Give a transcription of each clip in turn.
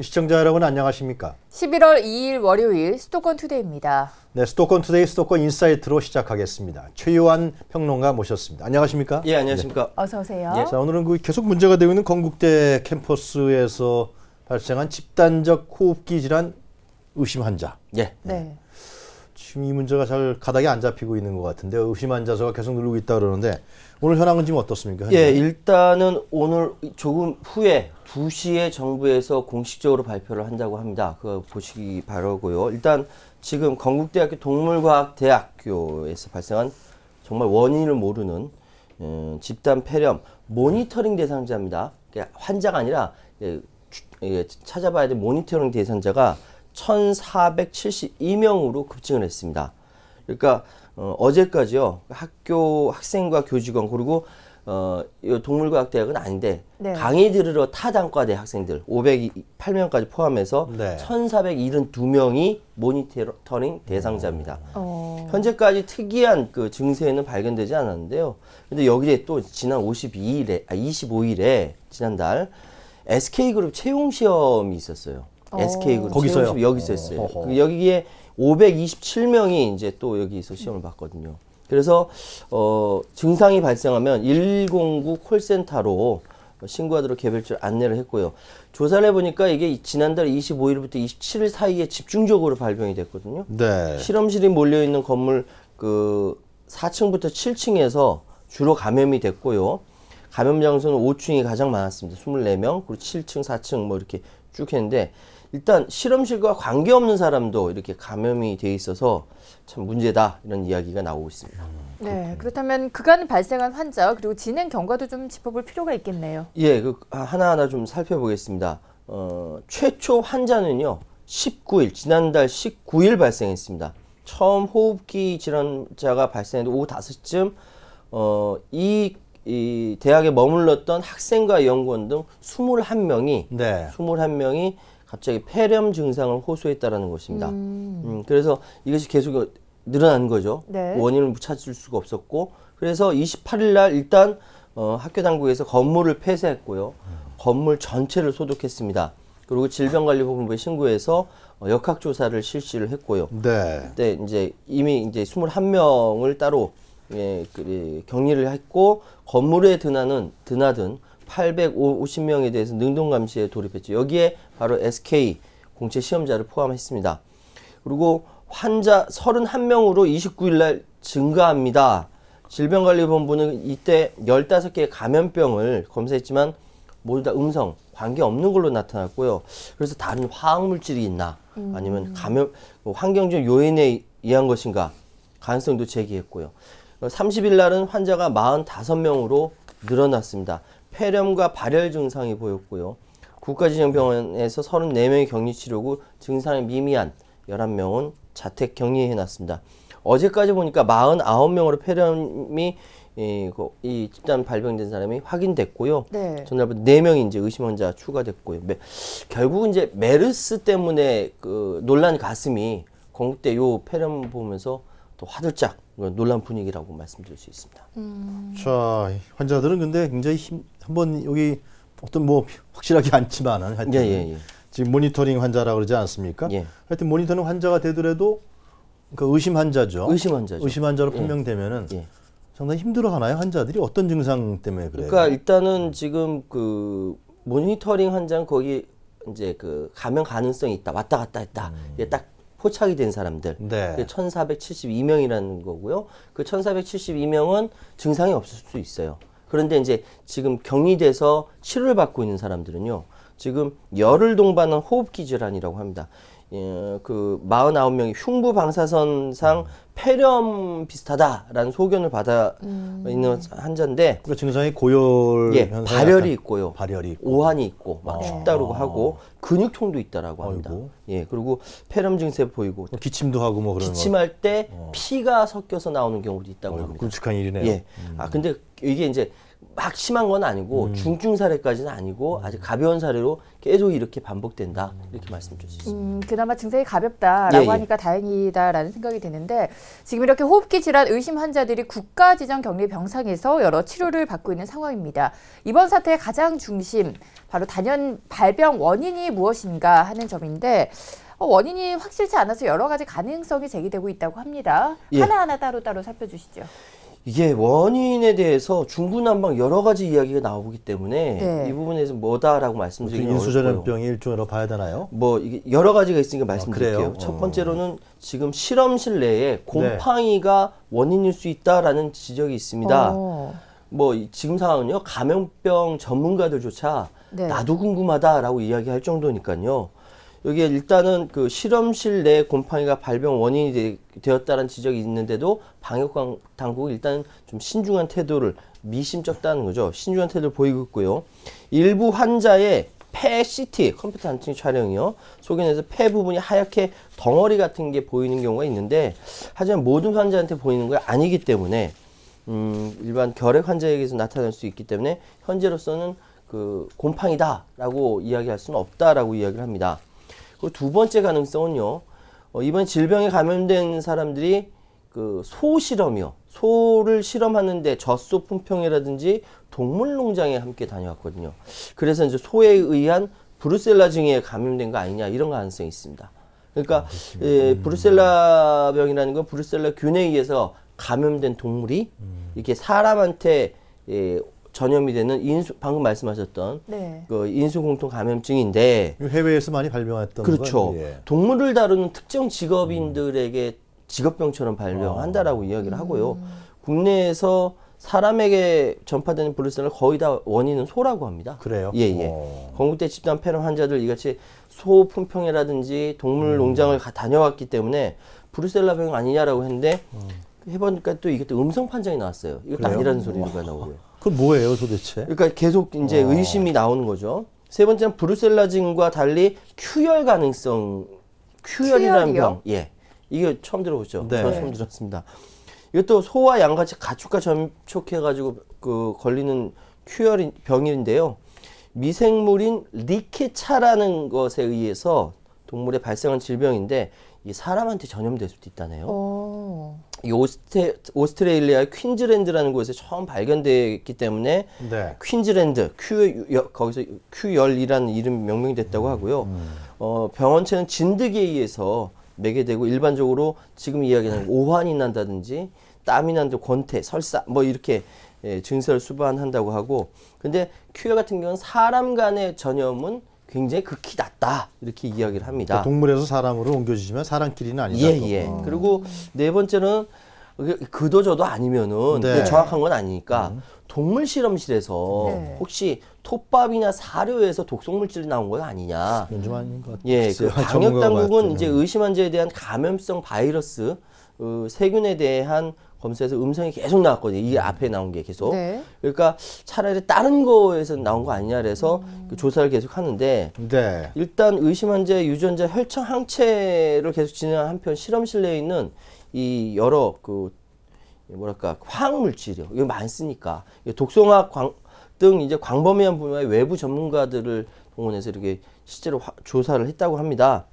시청자 여러분 안녕하십니까? 11월 2일 월요일 수도권 투데이입니다. 네, 수도권 투데이 수도권 인사이트로 시작하겠습니다. 최유한 평론가 모셨습니다. 안녕하십니까? 예, 안녕하십니까? 네. 어서 오세요. 예. 자, 오늘은 그 계속 문제가 되고 있는 건국대 캠퍼스에서 발생한 집단적 호흡기 질환 의심 환자. 예. 네. 네. 지금 이 문제가 잘 가닥이 안 잡히고 있는 것 같은데 의심 환자 수가 계속 늘고 있다 그러는데 오늘 현황은 지금 어떻습니까? 현황 예, 일단은 오늘 조금 후에 2시에 정부에서 공식적으로 발표를 한다고 합니다. 그거 보시기 바라고요. 일단 지금 건국대학교 동물과학대학교에서 발생한 정말 원인을 모르는 음, 집단 폐렴 모니터링 대상자입니다. 그러니까 환자가 아니라 예, 예, 찾아봐야 될 모니터링 대상자가 1,472명으로 급증을 했습니다. 그러니까 어, 어제까지요 학교 학생과 교직원 그리고 어, 동물과학대학은 아닌데 네. 강의 들으러 타 단과대 학생들 508명까지 포함해서 네. 1,472명이 모니터링 대상자입니다. 어. 현재까지 특이한 그 증세는 발견되지 않았는데요. 근데 여기에 또 지난 52일에 아 25일에 지난달 SK그룹 채용 시험이 있었어요. 어. SK그룹 거기서요? 채용 시험 여기서 했어요. 어 그 여기에 527명이 이제 또 여기서 시험을 봤거든요. 그래서 어, 증상이 발생하면 109 콜센터로 신고하도록 개별적으로 안내를 했고요. 조사를 해보니까 이게 지난달 25일부터 27일 사이에 집중적으로 발병이 됐거든요. 네. 실험실이 몰려있는 건물 그 4층부터 7층에서 주로 감염이 됐고요. 감염 장소는 5층이 가장 많았습니다. 24명, 그리고 7층, 4층 뭐 이렇게 쭉 했는데 일단 실험실과 관계없는 사람도 이렇게 감염이 돼 있어서 참 문제다 이런 이야기가 나오고 있습니다. 음, 네, 그렇다면 그간 발생한 환자 그리고 진행 경과도 좀 짚어볼 필요가 있겠네요. 예, 그 하나하나 좀 살펴보겠습니다. 어, 최초 환자는요, 19일 지난달 19일 발생했습니다. 처음 호흡기 질환자가 발생해도 오후 5시쯤 어, 이, 이 대학에 머물렀던 학생과 연구원 등 21명이 네. 21명이 갑자기 폐렴 증상을 호소했다라는 것입니다. 음. 음, 그래서 이것이 계속 늘어난 거죠. 네. 원인을 찾을 수가 없었고 그래서 28일 날 일단 어, 학교 당국에서 건물을 폐쇄했고요. 건물 전체를 소독했습니다. 그리고 질병관리본부에 신고해서 어, 역학조사를 실시를 했고요. 네. 그때 이제 이미 이제 21명을 따로 예, 그, 예, 격리를 했고 건물에 드나는 드나든 850명에 대해서 능동 감시에 돌입했죠. 여기에 바로 SK 공채 시험자를 포함했습니다. 그리고 환자 31명으로 29일 날 증가합니다. 질병관리본부는 이때 15개의 감염병을 검사했지만 모두 다 음성, 관계없는 걸로 나타났고요. 그래서 다른 화학물질이 있나 음. 아니면 감염, 뭐 환경적 요인에 의한 것인가 가능성도 제기했고요. 30일 날은 환자가 45명으로 늘어났습니다. 폐렴과 발열 증상이 보였고요. 국가지정병원에서 34명이 격리 치료고 증상이 미미한 11명은 자택 격리해 놨습니다. 어제까지 보니까 49명으로 폐렴이 이, 그, 이 집단 발병된 사람이 확인됐고요. 네. 전날부터 4명이 이제 의심 환자 추가됐고요. 매, 결국은 이제 메르스 때문에 그논란 가슴이 건국대 요 폐렴 보면서 또 화들짝 논란 분위기라고 말씀드릴 수 있습니다. 음. 자, 환자들은 근데 굉장히 힘, 한 번 여기 어떤 뭐 확실하게 않지만은 하여튼 예, 예, 예. 지금 모니터링 환자라 그러지 않습니까? 예. 하여튼 모니터링 환자가 되더라도 그 의심 환자죠. 의심 환자죠. 의심 환자로 예. 판명되면은 예. 상당히 힘들어 하나요? 환자들이 어떤 증상 때문에 그래요? 그러니까 일단은 지금 그 모니터링 환자는 거기 이제 그 감염 가능성이 있다 왔다 갔다 했다 음. 딱 포착이 된 사람들 네. 그 1,472명이라는 거고요. 그 1,472명은 증상이 없을 수 있어요. 그런데 이제 지금 격리돼서 치료를 받고 있는 사람들은요. 지금 열을 동반한 호흡기 질환이라고 합니다. 예, 그 49명이 흉부 방사선상 폐렴 비슷하다라는 소견을 받아 음. 있는 환자인데 그 그러니까 증상이 고열 예, 발열이 있고요. 발열이 있고. 오한이 있고 막 아. 춥다고 하고 근육통도 있다라고 합니다. 아이고. 예. 그리고 폐렴 증세 보이고 뭐 기침도 하고 뭐 그런 기침할 거. 때 어. 피가 섞여서 나오는 경우도 있다고 아이고, 합니다. 굵직한 일이네요. 예. 음. 아 근데 이게 이제 막 심한 건 아니고 음. 중증 사례까지는 아니고 아직 가벼운 사례로 계속 이렇게 반복된다 이렇게 말씀드릴 수 있습니다. 음, 그나마 증상이 가볍다라고 예, 예. 하니까 다행이다라는 생각이 드는데 지금 이렇게 호흡기 질환 의심 환자들이 국가 지정 격리 병상에서 여러 치료를 받고 있는 상황입니다. 이번 사태의 가장 중심 바로 단연 발병 원인이 무엇인가 하는 점인데 어, 원인이 확실치 않아서 여러 가지 가능성이 제기되고 있다고 합니다. 예. 하나하나 따로 따로 살펴주시죠. 이게 원인에 대해서 중구난방 여러 가지 이야기가 나오기 때문에 네. 이 부분에서 뭐다라고 뭐 말씀드리기 어고요 인수전염병이 일종으로 봐야 되나요? 뭐 이게 여러 가지가 있으니까 아, 말씀드릴게요. 아, 첫 번째로는 지금 실험실 내에 네. 곰팡이가 네. 원인일 수 있다라는 지적이 있습니다. 어. 뭐 지금 상황은요 감염병 전문가들조차 네. 나도 궁금하다라고 이야기할 정도니까요. 여기에 일단은 그 실험실 내 곰팡이가 발병 원인이 되, 되었다는 지적이 있는데도 방역 당국이 일단 좀 신중한 태도를 미심쩍다는 거죠. 신중한 태도를 보이고 있고요. 일부 환자의 폐 CT 컴퓨터 단층 촬영이요 소견에서 폐 부분이 하얗게 덩어리 같은 게 보이는 경우가 있는데 하지만 모든 환자한테 보이는 게 아니기 때문에 음, 일반 결핵 환자에게서 나타날 수 있기 때문에 현재로서는 그 곰팡이다라고 이야기할 수는 없다라고 이야기를 합니다. 그리고 두 번째 가능성은요. 어, 이번 질병에 감염된 사람들이 그 소실험이요. 소를 실험하는데 젖소 품평이라든지 동물농장에 함께 다녀왔거든요. 그래서 이제 소에 의한 브루셀라 증에 감염된 거 아니냐 이런 가능성이 있습니다. 그러니까 아, 예, 음. 브루셀라 병이라는 건 브루셀라 균에 의해서 감염된 동물이 음. 이렇게 사람한테 예, 전염이 되는 인수 방금 말씀하셨던 네. 그 인수공통 감염증인데 해외에서 많이 발병했던 그렇죠. 예. 동물을 다루는 특정 직업인들에게 직업병처럼 발병한다라고 아. 이야기를 음. 하고요. 음. 국내에서 사람에게 전파되는 브루셀라 거의 다 원인은 소라고 합니다. 그래요? 예, 예. 어. 건국대 집단 폐렴 환자들 이같이 소 품평회라든지 동물 음. 농장을 다녀왔기 때문에 브루셀라 병 아니냐라고 했는데 음. 해보니까 또 이게 또 음성 판정이 나왔어요. 이것도 그래요? 아니라는 소리가 나오고요. 그 뭐예요, 도대체? 그러니까 계속 이제 어. 의심이 나오는 거죠. 세 번째는 브루셀라진과 달리 큐혈 가능성, 큐혈이라는 병. 예. 이게 처음 들어보죠? 네. 저 처음 들었습니다. 이것도 소와 양같이 가축과 접촉해가지고 그 걸리는 큐열 병인데요. 미생물인 리케차라는 것에 의해서 동물에 발생한 질병인데 이 사람한테 전염될 수도 있다네요. 오. 어. 이 오스테, 오스트레일리아의 퀸즈랜드라는 곳에서 처음 발견됐기 때문에 네. 퀸즈랜드 큐 여, 거기서 큐열이라는 이름 명명이 됐다고 음, 하고요. 음. 어, 병원체는 진드기에 의해서 매게되고 일반적으로 지금 이야기하는 네. 오한이 난다든지 땀이 난다 권태 설사 뭐 이렇게 예, 증세를 수반한다고 하고 근데 큐어 같은 경우는 사람 간의 전염은 굉장히 극히 낮다 이렇게 이야기를 합니다. 그러니까 동물에서 사람으로 옮겨지면 사람끼리는 아니다. 예, 예. 어. 그리고 네 번째는 그 그도 저도 아니면은 네. 정확한 건 아니니까 음. 동물 실험실에서 네. 혹시 톱밥이나 사료에서 독성 물질이 나온 거 아니냐. 요즘 아닌 것 예, 같아요. 예, 그 방역 당국은 이제 의심환자에 대한 감염성 바이러스 어, 세균에 대한 검사에서 음성이 계속 나왔거든요. 이게 앞에 나온 게 계속. 네. 그러니까 차라리 다른 거에서 나온 거 아니냐 그래서 음. 그 조사를 계속 하는데 네. 일단 의심 환자 유전자 혈청 항체를 계속 진행한 한편 실험실 내에 있는 이 여러 그 뭐랄까 화학 물질이요. 이거 많으니까 독성학 광, 등 이제 광범위한 분야의 외부 전문가들을 동원해서 이렇게 실제로 화, 조사를 했다고 합니다.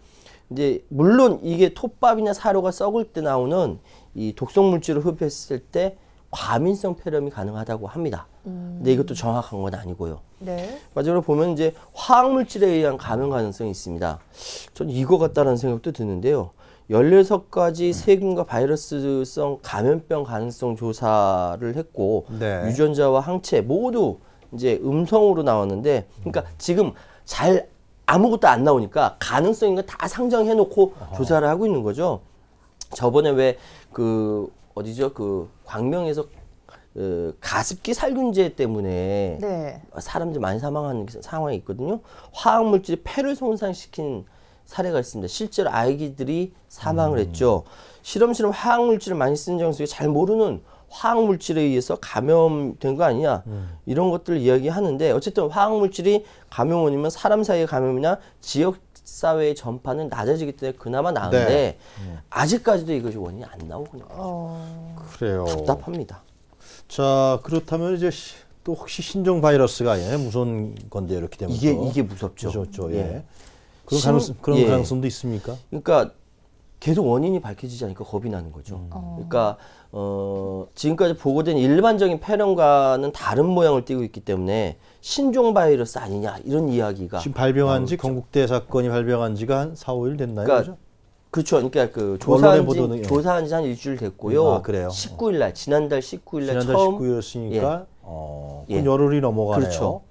이제 물론 이게 톱밥이나 사료가 썩을 때 나오는 이 독성 물질을 흡입했을 때 과민성 폐렴이 가능하다고 합니다. 음. 근데 이것도 음. 정확한 건 아니고요. 네. 마지막으로 보면 이제 화학 물질에 의한 감염 가능성이 있습니다. 전 이거 같다라는 생각도 드는데요. 열여섯 가지 음. 세균과 바이러스성 감염병 가능성 조사를 했고 네. 유전자와 항체 모두 이제 음성으로 나왔는데 그러니까 지금 잘 아무것도 안 나오니까 가능성인 거다 상정해 놓고 조사를 하고 있는 거죠. 저번에 왜 그 어디죠? 그 광명에서 그 가습기 살균제 때문에 네. 사람들이 많이 사망하는 상황이 있거든요. 화학 물질이 폐를 손상시킨 사례가 있습니다. 실제로 아기들이 사망을 음. 했죠. 실험실은 화학 물질을 많이 쓰는 장소에잘 모르는 화학 물질에 의해서 감염된 거 아니냐 음. 이런 것들을 이야기하는데 어쨌든 화학 물질이 감염 원이면 사람 사이의 감염이나 지역 사회의 전파는 낮아지기 때문에 그나마 나은데 네. 음. 아직까지도 이것이 원인이 안 나오군요. 어... 그래요. 답답합니다. 자 그렇다면 이제 또 혹시 신종 바이러스가 예, 무서운 건데 이렇게 되면 이게 이게 무섭죠. 무섭죠. 예. 예. 그런, 신, 가능성, 그런 예. 가능성도 있습니까? 그러니까 계속 원인이 밝혀지지 않으니까 겁이 나는 거죠. 음. 어. 그러니까 어, 지금까지 보고된 일반적인 폐렴과는 다른 모양을 띠고 있기 때문에 신종 바이러스 아니냐 이런 이야기가 지금 발병한 지 건국대 사건이 발병한 지가 한 4, 5일 됐나요? 그러니까 그렇죠. 그러니까 그 조사한 지 예. 조사한 지 한 일주일 됐고요. 아, 그래요. 19일 날 지난달 19일 날 지난달 처음 19일이었으니까 예. 어, 예. 열흘이 넘어가네요. 그렇죠.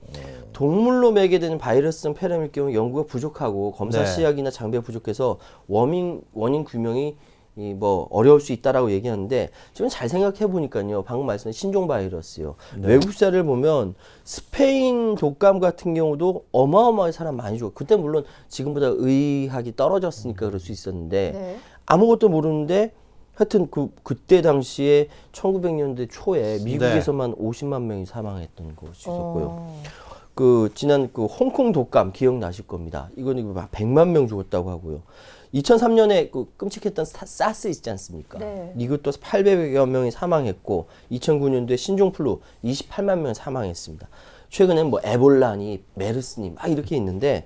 동물로 매개되는 바이러스성 폐렴일 경우 연구가 부족하고 검사 네. 시약이나 장비가 부족해서 원인 원인 규명이 이뭐 어려울 수 있다라고 얘기하는데 지금 잘 생각해 보니까요 방금 말씀하신 신종 바이러스요 네. 외국사를 보면 스페인 독감 같은 경우도 어마어마하게 사람 많이 죽어 그때 물론 지금보다 의학이 떨어졌으니까 그럴 수 있었는데 네. 아무것도 모르는데 하여튼 그 그때 당시에 1900년대 초에 네. 미국에서만 네. 50만 명이 사망했던 것이었고요. 어... 그 지난 그 홍콩 독감 기억나실 겁니다. 이거는 막 100만 명 죽었다고 하고요. 2003년에 그 끔찍했던 사, 사스 있지 않습니까? 네. 이것도 800여 명이 사망했고 2009년도에 신종플루 28만 명 사망했습니다. 최근엔 뭐 에볼라니, 메르스니 막 이렇게 있는데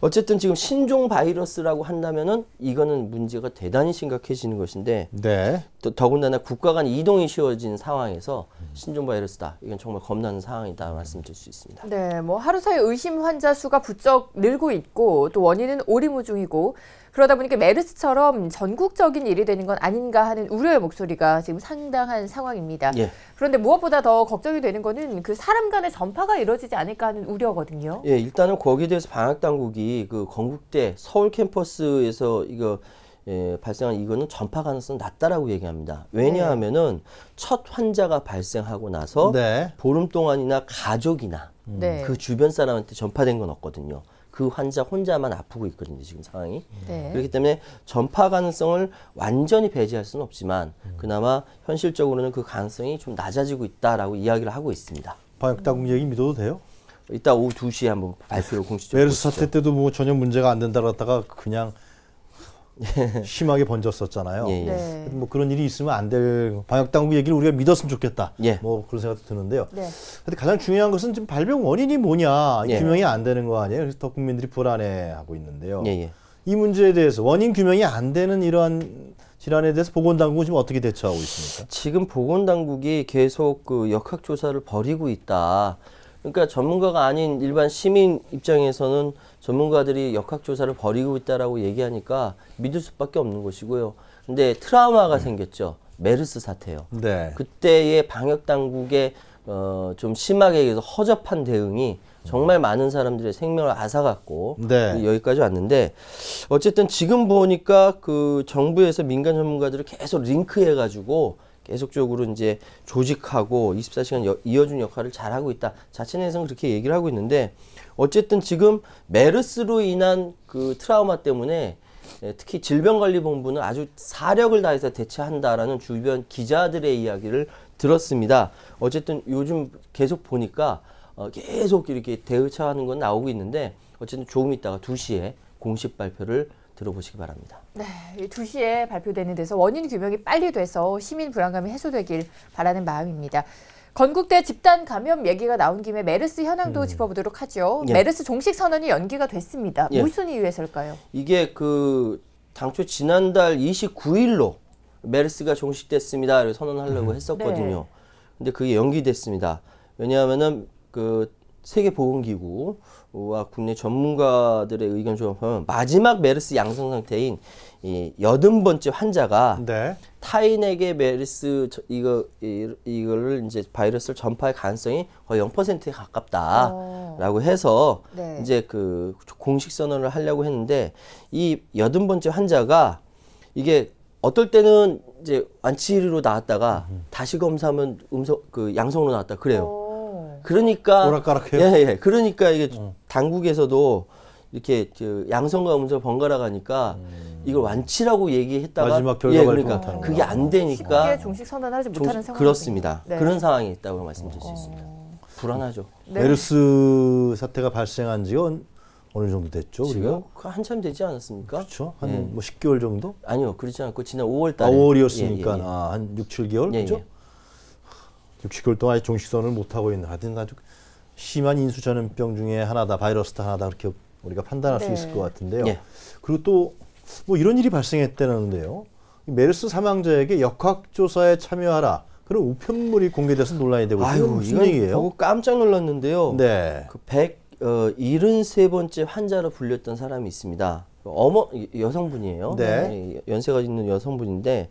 어쨌든 지금 신종 바이러스라고 한다면은 이거는 문제가 대단히 심각해지는 것인데 네. 더, 더군다나 국가 간 이동이 쉬워진 상황에서 신종 바이러스다 이건 정말 겁나는 상황이다 말씀드릴 수 있습니다. 네, 뭐 하루 사이 의심 환자 수가 부쩍 늘고 있고 또 원인은 오리무중이고 그러다 보니까 메르스처럼 전국적인 일이 되는 건 아닌가 하는 우려의 목소리가 지금 상당한 상황입니다. 예. 그런데 무엇보다 더 걱정이 되는 거는 그 사람 간의 전파가 이루어지지 않을까 하는 우려거든요. 예, 일단은 거기에 대해서 방역 당국이 그 건국대 서울 캠퍼스에서 이거 예, 발생한 이거는 전파 가능성 낮다라고 얘기합니다. 왜냐하면은 네. 첫 환자가 발생하고 나서 네. 보름 동안이나 가족이나 네. 그 주변 사람한테 전파된 건 없거든요. 그 환자 혼자만 아프고 있거든요. 지금 상황이. 네. 그렇기 때문에 전파 가능성을 완전히 배제할 수는 없지만 음. 그나마 현실적으로는 그 가능성이 좀 낮아지고 있다라고 이야기를 하고 있습니다. 방역당국 얘기 믿어도 돼요? 이따 오후 2시에 한번 발표를 공식적으로 메르스 사태 때도 뭐 전혀 문제가 안 된다 그랬다가 그냥 예. 심하게 번졌었잖아요. 예, 예. 네. 뭐 그런 일이 있으면 안 될 방역 당국 얘기를 우리가 믿었으면 좋겠다. 예. 뭐 그런 생각도 드는데요. 네. 근데 가장 중요한 것은 지금 발병 원인이 뭐냐 예. 규명이 안 되는 거 아니에요. 그래서 더 국민들이 불안해하고 있는데요. 예, 이 문제에 대해서 원인 규명이 안 되는 이러한 질환에 대해서 보건당국은 지금 어떻게 대처하고 있습니까? 지금 보건당국이 계속 그 역학조사를 벌이고 있다. 그러니까 전문가가 아닌 일반 시민 입장에서는 전문가들이 역학조사를 벌이고 있다라고 얘기하니까 믿을 수밖에 없는 것이고요. 근데 트라우마가 생겼죠. 메르스 사태요. 네. 그때의 방역 당국의 어, 좀 심하게 해서 허접한 대응이 정말 많은 사람들의 생명을 앗아갔고 네. 여기까지 왔는데 어쨌든 지금 보니까 그 정부에서 민간 전문가들을 계속 링크해가지고 계속적으로 이제 조직하고 24시간 여, 이어준 역할을 잘하고 있다. 자체 내에서는 그렇게 얘기를 하고 있는데 어쨌든 지금 메르스로 인한 그 트라우마 때문에 예, 특히 질병관리본부는 아주 사력을 다해서 대처한다라는 주변 기자들의 이야기를 들었습니다. 어쨌든 요즘 계속 보니까 어, 계속 이렇게 대처하는 건 나오고 있는데 어쨌든 조금 있다가 2시에 공식 발표를 들어보시기 바랍니다. 네, 2시에 발표되는 데서 원인 규명이 빨리 돼서 시민 불안감이 해소되길 바라는 마음입니다. 건국대 집단 감염 얘기가 나온 김에 메르스 현황도 음. 짚어보도록 하죠. 예. 메르스 종식 선언이 연기가 됐습니다. 예. 무슨 이유에서일까요? 이게 그 당초 지난달 29일로 메르스가 종식됐습니다. 선언하려고 음. 했었거든요. 네. 근데 그게 연기됐습니다. 왜냐하면은 그 세계보건기구 와 국내 전문가들의 의견 조합하면 마지막 메르스 양성 상태인 이 여든 번째 환자가 네. 타인에게 메르스 저, 이거 이, 이거를 이제 바이러스를 전파할 가능성이 거의 0%에 가깝다라고 오. 어. 해서 네. 이제 그 공식 선언을 하려고 했는데 이 여든 번째 환자가 이게 어떨 때는 이제 완치로 나왔다가 음. 다시 검사하면 음성 그 양성으로 나왔다 그래요. 오. 어. 그러니까 오락가락해요. 예, 예. 그러니까 이게 어. 당국에서도 이렇게 그 양성과 음성 번갈아 가니까 음. 이걸 완치라고 얘기했다가 마지막 결과가 예, 그러니까 그게 안 되니까 쉽게 종식 선언하지 못하는 상황 그렇습니다. 네. 그런 상황이 있다고 말씀드릴 수 어. 있습니다. 어. 불안하죠. 네. 메르스 사태가 발생한 지가 어느 정도 됐죠? 우리가 그 한참 되지 않았습니까? 그렇죠. 한뭐 예. 10개월 뭐 정도? 아니요, 그렇지 않고 지난 5월 달에 아, 5월이었으니까 예, 예, 예, 아, 한 6, 7개월 예, 그렇죠? 예. 6개월 동안 아 종식선을 못하고 있는 하여튼 아주 심한 인수전염병 중에 하나다 바이러스다 하나다 그렇게 우리가 판단할 네. 수 있을 것 같은데요. 예. 그리고 또 뭐 이런 일이 발생했다는데요. 메르스 사망자에게 역학조사에 참여하라. 그런 우편물이 공개돼서 논란이 되고 있는 무슨 얘기예요? 보고 깜짝 놀랐는데요. 네. 그1 7세번째 어, 환자로 불렸던 사람이 있습니다. 어머 여성분이에요. 네. 예, 연세가 있는 여성분인데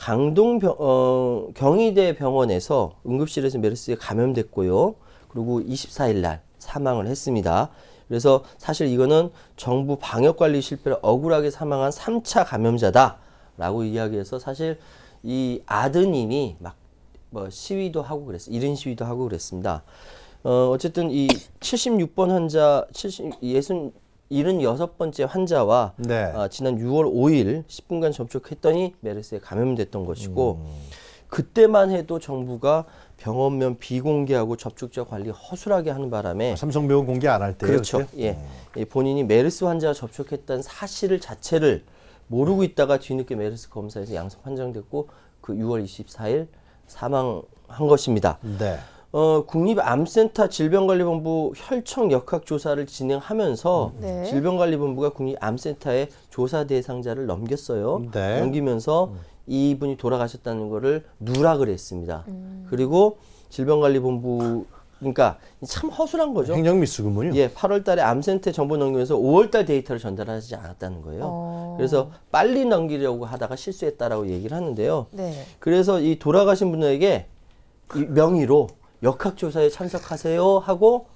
강동 병, 어, 경희대 병원에서 응급실에서 메르스에 감염됐고요. 그리고 24일 날 사망을 했습니다. 그래서 사실 이거는 정부 방역 관리 실패로 억울하게 사망한 3차 감염자다라고 이야기해서 사실 이 아드님이 막 뭐 시위도 하고 그랬어요. 이른 시위도 하고 그랬습니다. 어, 어쨌든 이 76번 환자 70 예순 76번째 환자와 네. 어, 지난 6월 5일 10분간 접촉했더니 메르스에 감염됐던 것이고 음. 그때만 해도 정부가 병원면 비공개하고 접촉자 관리 허술하게 하는 바람에 아, 삼성병원 공개 안 할때 그렇죠. 그때? 예, 음. 본인이 메르스 환자와 접촉했다는 사실을 자체를 모르고 있다가 뒤늦게 메르스 검사에서 양성 판정됐고 그 6월 24일 사망한 것입니다. 네. 어, 국립암센터 질병관리본부 혈청 역학 조사를 진행하면서 네. 네. 질병관리본부가 국립암센터에 조사 대상자를 넘겼어요. 네. 넘기면서 음. 이분이 돌아가셨다는 거를 누락을 했습니다. 음. 그리고 질병관리본부 그러니까 참 허술한 거죠. 행정 미수군요. 예, 8월달에 암센터 정보 넘기면서 5월달 데이터를 전달하지 않았다는 거예요. 어... 그래서 빨리 넘기려고 하다가 실수했다라고 얘기를 하는데요. 네. 그래서 이 돌아가신 분에게 명의로 역학조사에 참석하세요 하고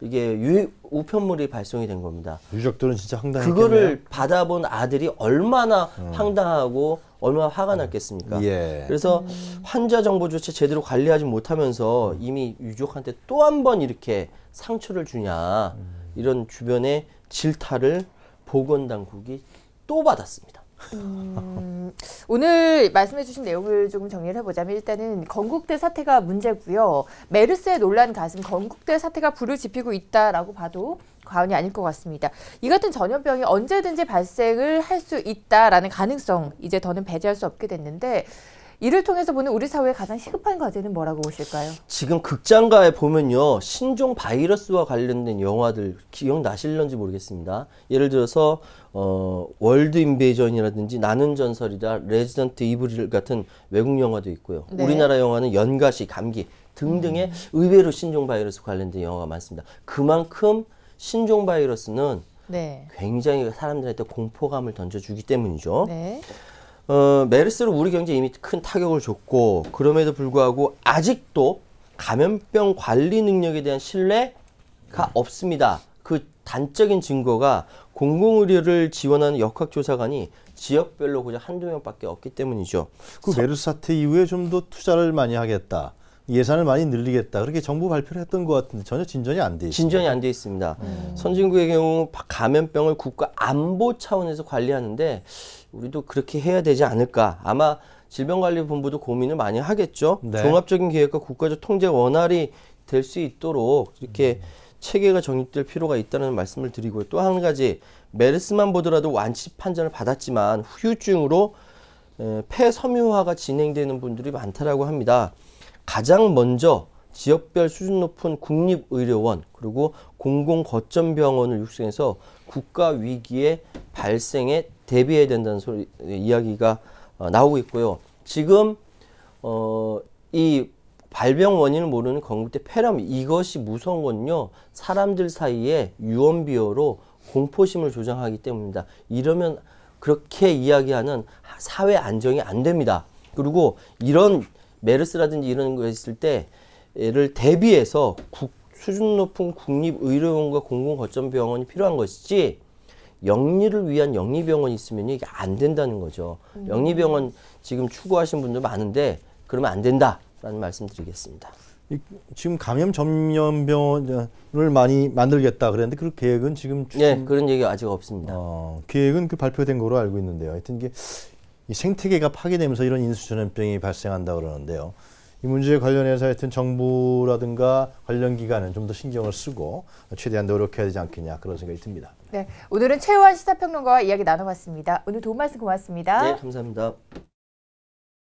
이게 유, 우편물이 발송이 된 겁니다. 유적들은 진짜 황당했겠네요. 그거를 받아본 아들이 얼마나 음. 황당하고 얼마나 화가 음. 났겠습니까? 예. 그래서 환자 정보조차 제대로 관리하지 못하면서 이미 유족한테 또 한 번 이렇게 상처를 주냐 음. 이런 주변의 질타를 보건당국이 또 받았습니다. 음, 오늘 말씀해주신 내용을 조금 정리를 해보자면 일단은 건국대 사태가 문제고요. 메르스의 논란 가슴 건국대 사태가 불을 지피고 있다라고 봐도 과언이 아닐 것 같습니다. 이 같은 전염병이 언제든지 발생을 할 수 있다라는 가능성 이제 더는 배제할 수 없게 됐는데 이를 통해서 보는 우리 사회의 가장 시급한 과제는 뭐라고 보실까요? 지금 극장가에 보면요. 신종 바이러스와 관련된 영화들 기억나실런지 모르겠습니다. 예를 들어서 어, 월드 인베이전이라든지 나는 전설이다, 레지던트 이브릴 같은 외국 영화도 있고요. 네. 우리나라 영화는 연가시, 감기 등등의 음. 의외로 신종 바이러스 관련된 영화가 많습니다. 그만큼 신종 바이러스는 네. 굉장히 사람들한테 공포감을 던져주기 때문이죠. 네. 어, 메르스로 우리 경제에 이미 큰 타격을 줬고 그럼에도 불구하고 아직도 감염병 관리 능력에 대한 신뢰가 없습니다. 그 단적인 증거가 공공의료를 지원하는 역학조사관이 지역별로 그냥 한두 명밖에 없기 때문이죠. 그 메르스 사태 이후에 좀 더 투자를 많이 하겠다. 예산을 많이 늘리겠다. 그렇게 정부 발표를 했던 것 같은데 전혀 진전이 안 돼 있습니다. 진전이 안 돼 있습니다. 음. 선진국의 경우 감염병을 국가 안보 차원에서 관리하는데 우리도 그렇게 해야 되지 않을까. 아마 질병관리본부도 고민을 많이 하겠죠. 네. 종합적인 계획과 국가적 통제 원활히 될수 있도록 이렇게 음. 체계가 정립될 필요가 있다는 말씀을 드리고요. 또 한 가지 메르스만 보더라도 완치 판정을 받았지만 후유증으로 폐섬유화가 진행되는 분들이 많다라고 합니다. 가장 먼저 지역별 수준 높은 국립의료원 그리고 공공거점병원을 육성해서 국가 위기의 발생에 대비해야 된다는 소리, 이야기가 어, 나오고 있고요. 지금 어, 이 발병 원인을 모르는 건국대 폐렴 이것이 무서운 건요. 사람들 사이에 유언비어로 공포심을 조장하기 때문입니다. 이러면 그렇게 이야기하는 사회 안정이 안 됩니다. 그리고 이런 메르스라든지 이런 거 있을 때를 대비해서 국, 수준 높은 국립의료원과 공공거점병원이 필요한 것이지 영리를 위한 영리병원이 있으면 이게 안 된다는 거죠. 음. 영리병원 지금 추구하신 분들 많은데 그러면 안 된다라는 말씀드리겠습니다. 지금 감염 전염병을 많이 만들겠다 그랬는데 그 계획은 지금 주... 네, 그런 얘기 아직 없습니다. 어, 계획은 그 발표된 거로 알고 있는데요. 하여튼 이게 이 생태계가 파괴되면서 이런 인수전염병이 발생한다 그러는데요. 이 문제에 관련해서 하여튼 정부라든가 관련 기관은 좀 더 신경을 쓰고 최대한 노력해야 되지 않겠냐 그런 생각이 듭니다. 네, 오늘은 최우환 시사평론가와 이야기 나눠봤습니다. 오늘 도움 말씀 고맙습니다. 네, 감사합니다.